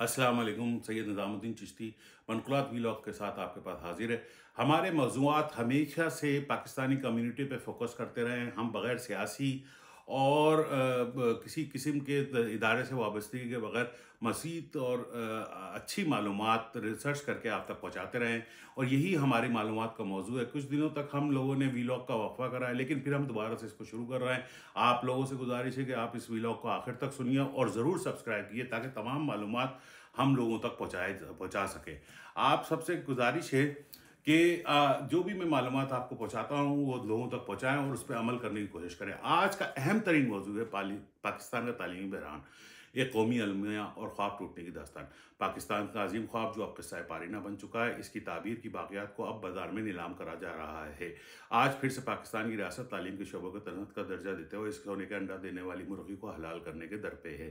असलम सैयद निज़ामुद्दीन चिश्ती मनकुलात वीलॉग के साथ आपके पास हाजिर है हमारे मौजूद हमेशा से पाकिस्तानी कम्युनिटी पर फोकस करते रहे हैं हम बग़ैर सियासी और किसी किस्म के इदारे से वाबस्तगी के बगैर मसीद और अच्छी मालूम रिसर्च करके आप तक पहुँचाते रहें और यही हमारी मालूम का मौजू है कुछ दिनों तक हम लोगों ने वीलॉग का वफा करा है लेकिन फिर हम दोबारा से इसको शुरू कर रहे हैं आप लोगों से गुजारिश है कि आप इस वीलॉग को आखिर तक सुनिए और ज़रूर सब्सक्राइब किए ताकि तमाम मालूम हम लोगों तक पहुँचाए पहुँचा सकें आप सबसे गुजारिश है कि जो भी मैं मालूम आपको पहुंचाता हूं वो लोगों तक पहुंचाएं और उस पर अमल करने की कोशिश करें आज का अहम तरीन मौजूद है पाकिस्तान का तालीमी बहरान एक कौमी अलमिया और ख्वाब टूटने की दास्तान पाकिस्तान का अजीम ख्वाब जो अब किस्सा पारीना बन चुका है इसकी ताबीर की बाकियात को अब बाजार में नीलाम करा जा रहा है आज फिर से पाकिस्तान की रियासत तालीम के शोबों को तनहत का दर्जा देते हुए इस सोने का अंडा देने वाली मुर्गी को हलाल करने के दर पे है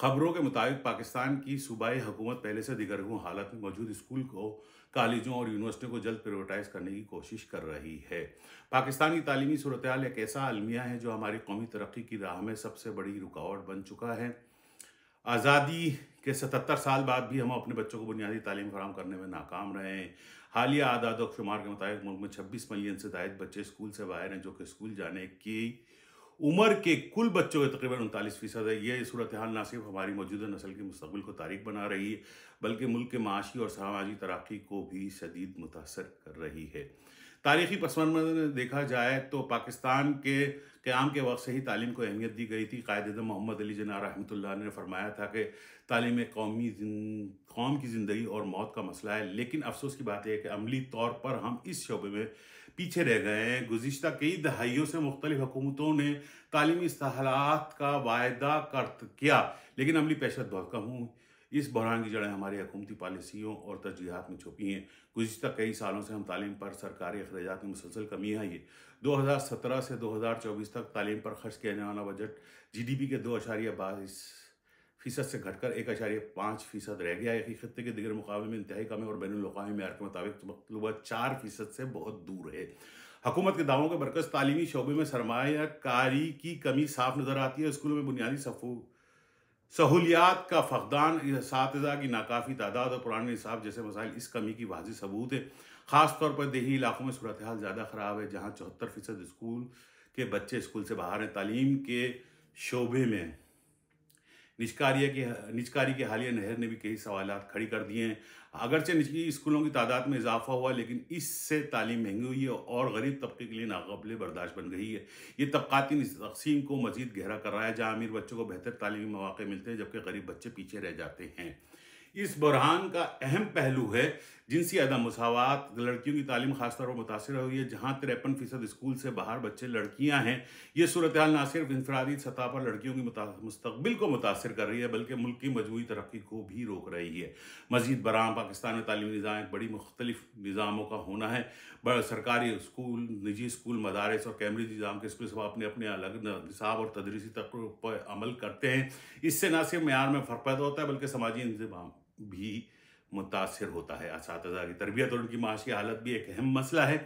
खबरों के मुताबिक पाकिस्तान की सूबाई हुकूमत पहले से हुई हालत में मौजूद स्कूल को कॉलेजों और यूनिवर्सिटियों को जल्द प्रायोरिटाइज करने की कोशिश कर रही है पाकिस्तान की तालीमी सूरत एक ऐसा अलमिया है जो हमारी कौमी तरक्की की राह में सबसे बड़ी रुकावट बन चुका है आज़ादी के 77 साल बाद भी हम अपने बच्चों को बुनियादी तालीम फराम करने में नाकाम रहे हैं हालिया आदाद और शुमार के मुताबिक मुल्क में छब्बीस मिलियन से जायद बच्चे स्कूल से बाहर हैं जो कि स्कूल जाने की उम्र के कुल बच्चों के तकरीबन उनतालीस फीसद है यह सूरत हाल ना सिर्फ हमारी मौजूदा नस्ल के मुस्तबिल को तारीख बना रही है बल्कि मुल्क के माशी और सामाजिक तरक्की को भी शदीद मुतासर कर रही है तारीखी पस मंजर देखा जाए तो पाकिस्तान के क़्याम के वक्त से ही तालीम को अहमियत दी गई थी कायद मोहम्मद अली जना रहमत ने फरमाया था कि तालीम कौमी कौम की ज़िंदगी और मौत का मसला है लेकिन अफसोस की बात यह है कि अमली तौर पर हम इस शोबे में पीछे रह गए हैं गुज्त कई दहाइयों से मुख्तलिफ हुकूमतों ने तालीमी असलाहत का वायदा कर किया लेकिन अमली पेशत बहुत कम हुई इस बहरान की जड़ें हमारी हकूमती पॉलिसियों और तरजीहत में छुपी हैं गुज्त कई सालों से हम तालीम पर सरकारी अखराज में मुसलसल कमी आई है दो हज़ार सत्रह से दो हज़ार चौबीस तक तालीम पर खर्च किया जाने वाला बजट जी डी पी के दो अशारिया बाईस फ़ीसद से घटकर एक अशारिया पाँच फ़ीसद रह गया है खत्े के दिगर मुकाबले में इंतहाई कम है और बैन अवी मैार के मुताबिक मतलूबा चार फ़ीसद से बहुत दूर है हकूमत के दावों के बरकस तालीमी शोबे में सरमाकारी की कमी साफ नज़र आती है स्कूलों में बुनियादी सफू सहूलियात का फ़कदान इस की नाकाफ़ी तादाद और पुराने निसाब जैसे मसाइल इस कमी की वाजी सबूत है ख़ास तौर पर देही इलाकों में सूरत हाल ज़्यादा ख़राब है जहाँ चौहत्तर फ़ीसद स्कूल के बच्चे स्कूल से बाहर हैं तालीम के शोबे में निष्कार्य के निजकारी के हालिया नहर ने भी कई सवाल खड़ी कर दिए हैं अगरचे निजी स्कूलों की तादाद में इजाफा हुआ लेकिन इससे तालीम महंगी हुई है और गरीब तबके के लिए नाकबले बर्दाश्त बन गई है ये तबकाती तकसीम को मजीद गहरा कर रहा है जहाँ अमीर बच्चों को बेहतर तालीमी मौाक़े मिलते हैं जबकि गरीब बच्चे पीछे रह जाते हैं इस बुरहान का अहम पहलू है जिनसी अदा मसावत लड़कियों की तालीम खासतौर पर मुतासर हुई है जहाँ तिरपन फ़ीसद स्कूल से बाहर बच्चे लड़कियाँ हैं ये सूरत हाल ना सिर्फ इंफरादी सतह पर लड़कियों की मुस्तबिल को मुतासर कर रही है बल्कि मुल्क की मजमू तरक्की को भी रोक रही है मजीद बराम पाकिस्तान में तालीमी निज़ाम एक बड़ी मुख्तलिफ निज़ामों का होना है सरकारी स्कूल निजी स्कूल मदारस और कैमरी निज़ाम के स्कूल सब अपने अपने अलग निसाब और तदरीसी तक पर अमल करते हैं इससे ना सिर्फ मैार में फ़र्क पैदा होता है बल्कि समाजी इंतजाम भी मुतासर होता है इस की तरबियत और उनकी माशी हालत भी एक अहम मसला है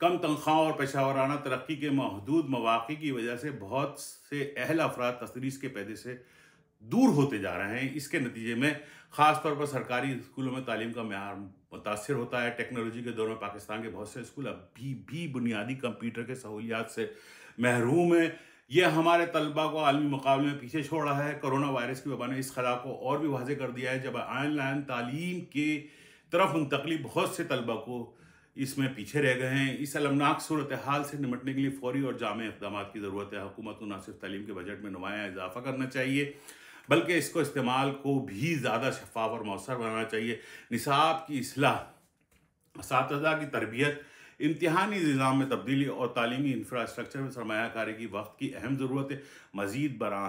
कम तनख्वाहों और पेशा वाराना तरक्की के महदूद मौाक़े की वजह से बहुत से अहल अफराद तसरीस के पैदे से दूर होते जा रहे हैं इसके नतीजे में ख़ास तौर पर सरकारी स्कूलों में तालीम का मैार मुतासर होता है टेक्नोलॉजी के दौर में पाकिस्तान के बहुत से स्कूल अभी भी भी बुनियादी कंप्यूटर के सहूलियात से महरूम हैं यह हमारे तलबा को आलमी मुकाबले में पीछे छोड़ रहा है कोरोना वायरस की वबा ने इस खला को और भी वाजे कर दिया है जब ऑनलाइन तालीम के तरफ मुंतकली बहुत से तलबा को इसमें पीछे रह गए हैं इस अलमनाक सूरत हाल से निमटने के लिए फौरी और जाम इकदाम की ज़रूरत है हुकूमत को न सिर्फ तलीम के बजट में नुमाया इजाफा करना चाहिए बल्कि इसको इस्तेमाल को भी ज़्यादा शफाफ और मौसर बनाना चाहिए निसाब की असलाह इस की तरबियत इम्तहानी निज़ाम में तब्दीली और तालीमी इंफ्रास्ट्रक्चर में सरमाकारी की वक्त की अहम ज़रूरत है मज़ीद बरा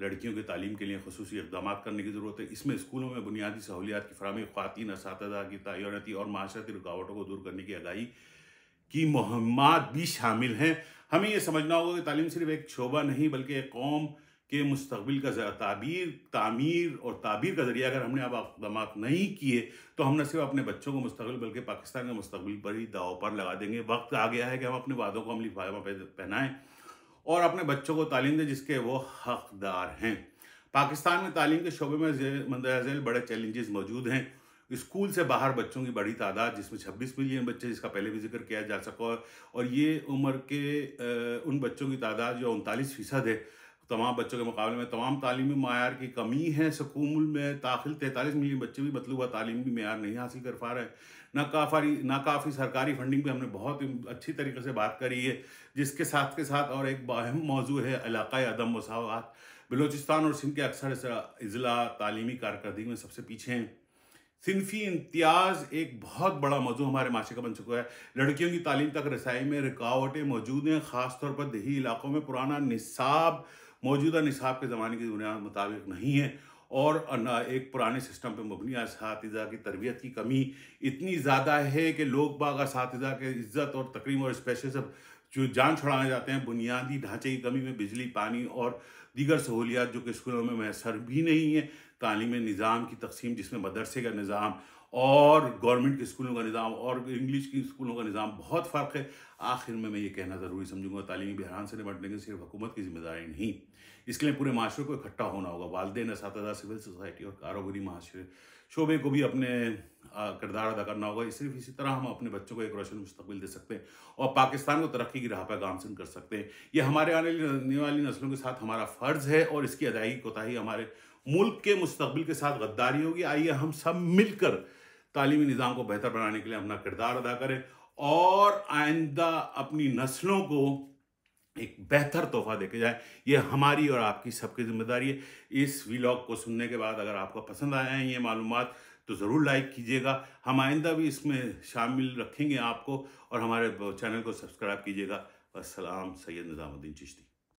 लड़कियों की तालीम के लिए खसूस इकदाम करने की ज़रूरत है इसमें स्कूलों में बुनियादी सहूलियात की फरहमी खातन इस की तयनती और माशरती रुकावटों को दूर करने की आगाही की मुहम्मत भी शामिल हैं हमें यह समझना होगा कि तालीम सिर्फ एक शोबा नहीं बल्कि एक कौम के मुस्तबिल का ताबीर तामीर और ताबीर का ज़रिया अगर हमने अब इकदाम नहीं किए तो हम न सिर्फ अपने बच्चों को मुस्तबिल बल्कि पाकिस्तान के मुस्तबिल पर ही दाव पर लगा देंगे वक्त आ गया है कि हम अपने वादों को अमली फायमा पहनाएं और अपने बच्चों को तालीम दें जिसके वो हकदार हैं पाकिस्तान में तालीम के शोबे में मंदिर बड़े चैलेंजेस मौजूद हैं स्कूल से बाहर बच्चों की बड़ी तादाद जिसमें 26 मिलियन बच्चे जिसका पहले भी जिक्र किया जा सका और ये उम्र के उन बच्चों की तादाद जो उनतालीस फीसद है तमाम बच्चों के मुकाबले में तमाम तालीमी मैार की कमी है सकूल में दाखिल तैंतालीस मिलियन बच्चे भी मतलूबा तालीमी मैार नहीं हासिल कर पा रहे हैं नाकाफी नाकाफ़ी सरकारी फंडिंग पर हमने बहुत ही अच्छी तरीके से बात करी है जिसके साथ के साथ और एक अहम मौजू है इलाक़ाई अदम मसावत बलोचिस्तान और सिंध के अक्सर अजला तालीमी कारकर्दगी में सबसे पीछे हैं सिनफी इम्तियाज एक बहुत बड़ा मौजू हमारे माशे का बन चुका है लड़कियों की तालीम तक रसाई में रुकावटें मौजूद हैं ख़ासतौर पर दही इलाकों में पुराना निसाब मौजूदा निसाब के ज़माने की बुनियाद मुताबिक नहीं है और एक पुराने सिस्टम पर मबनी इस की तरबियत की कमी इतनी ज़्यादा है कि लोग बाग इस के इज़्ज़त और तकरीम और इस सब जो जान छुड़ाने जाते हैं बुनियादी ढांचे की कमी में बिजली पानी और दीगर सहूलियात जो कि स्कूलों में मैसर भी नहीं है तालीम निज़ाम की तकसीम जिसमें मदरसे का निज़ाम और गवर्नमेंट के स्कूलों का निज़ाम और इंग्लिश की स्कूलों का निज़ाम बहुत फ़र्क है आखिर में मैं ये कहना ज़रूरी समझूंगा तालीमी बहरान से निपटने के सिर्फ हुकूमत की जिम्मेदारी नहीं इसके लिए पूरे माशरे को इकट्ठा होना होगा वालदे इस सिविल सोसाइटी और कारोबारी माशरे शोबे को भी अपने किरदार अदा करना होगा सिर्फ इसी तरह हम अपने बच्चों को एक रोशन मुस्तबिल दे सकते हैं और पाकिस्तान को तरक्की की राह पर गामसन कर सकते हैं ये हमारे आने वाली नस्लों के साथ हमारा फ़र्ज़ है और इसकी अदायगी कोताही हमारे मुल्क के मुस्तबिल के साथ गद्दारी होगी आइए हम सब मिलकर तालीमी निज़ाम को बेहतर बनाने के लिए अपना किरदार अदा करें और आइंदा अपनी नस्लों को एक बेहतर तोहफा देके जाए ये हमारी और आपकी सबकी जिम्मेदारी है इस वीलॉग को सुनने के बाद अगर आपको पसंद आया है ये मालूम तो ज़रूर लाइक कीजिएगा हम आइंदा भी इसमें शामिल रखेंगे आपको और हमारे चैनल को सब्सक्राइब कीजिएगा असलम सैद निज़ामुद्दीन चिश्ती